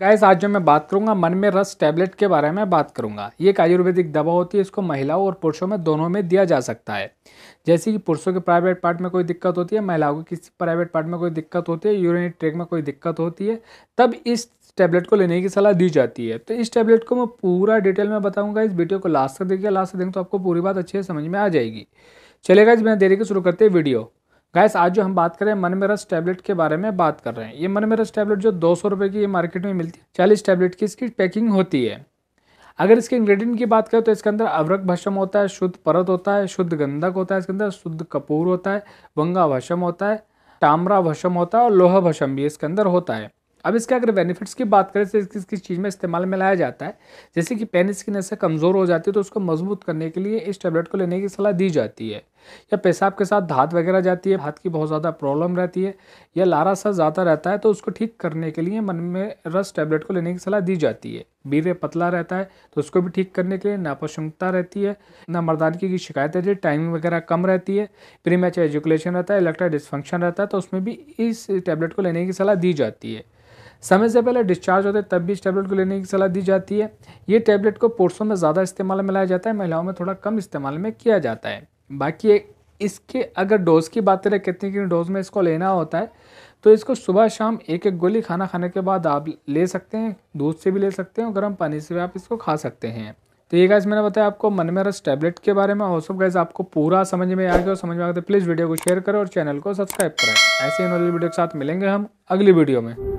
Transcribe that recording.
gas आज जो मैं बात करूंगा मन में रस टैबलेट के बारे में बात करूंगा ये एक आयुर्वेदिक दवा होती है इसको महिलाओं और पुरुषों में दोनों में दिया जा सकता है जैसे कि पुरुषों के प्राइवेट पार्ट में कोई दिक्कत होती है महिलाओं की किसी प्राइवेट पार्ट में कोई दिक्कत होती है यूरिन ट्रेक में कोई दिक्कत होती है तब इस टैबलेट को लेने की सलाह दी जाती है तो इस टैबलेट को मैं पूरा डिटेल में बताऊँगा इस वीडियो को लास्ट तक देखिए लास्ट तक देखें तो आपको पूरी बात अच्छे से समझ में आ जाएगी चलेगा जी बिना देरी के शुरू करते हैं वीडियो गैस आज जो हम बात करें मनमेरस टैबलेट के बारे में बात कर रहे हैं ये मनमेरस टैबलेट जो दो सौ रुपये की ये मार्केट में मिलती है चालीस टैबलेट की इसकी पैकिंग होती है अगर इसके इंग्रेडिएंट की बात करें तो इसके अंदर अवरक भस्म होता है शुद्ध परत होता है शुद्ध गंधक होता है इसके अंदर शुद्ध कपूर होता है वंगा भस्म होता है टामरा भस्म होता है और लोहा भस्म भी इसके अंदर होता है अब इसके अगर बेनिफिट्स की बात करें तो किस किस चीज़ में इस्तेमाल में लाया जाता है जैसे कि पेन स्किन ऐसे कमज़ोर हो जाती है तो उसको मजबूत करने के लिए इस टैबलेट को लेने की सलाह दी जाती है या पेशाब के साथ धात वगैरह जाती है हाथ की बहुत ज़्यादा प्रॉब्लम रहती है या लारा सा ज़्यादा रहता है तो उसको ठीक करने के लिए मन में रस टैबलेट को लेने की सलाह दी जाती है बीवे पतला रहता है तो उसको भी ठीक करने के लिए नापक्षमता रहती है ना मर्दानगी की शिकायत रहती है टाइमिंग वगैरह कम रहती है प्री मैच एजुकेशन रहता है इलेक्ट्रा डिस्फंक्शन रहता है तो उसमें भी इस टैबलेट को लेने की सलाह दी जाती है समय से पहले डिस्चार्ज होते तब भी इस टैबलेट को लेने की सलाह दी जाती है ये टैबलेट को पुरुषों में ज़्यादा इस्तेमाल में लाया जाता है महिलाओं में थोड़ा कम इस्तेमाल में किया जाता है बाकी इसके अगर डोज की बात करें कितनी कितनी डोज में इसको लेना होता है तो इसको सुबह शाम एक एक गोली खाना खाने के बाद आप ले सकते हैं दूध से भी ले सकते हैं और गर्म पानी से भी आप इसको खा सकते हैं तो ये गाइज मैंने बताया आपको मन में रस टैबलेट के बारे में और सब गाइज आपको पूरा समझ में आ गया और समझ में आ गया प्लीज़ वीडियो तो को शेयर करें और चैनल को सब्सक्राइब करें ऐसे ही नॉलेज वीडियो के साथ मिलेंगे हम अगली वीडियो में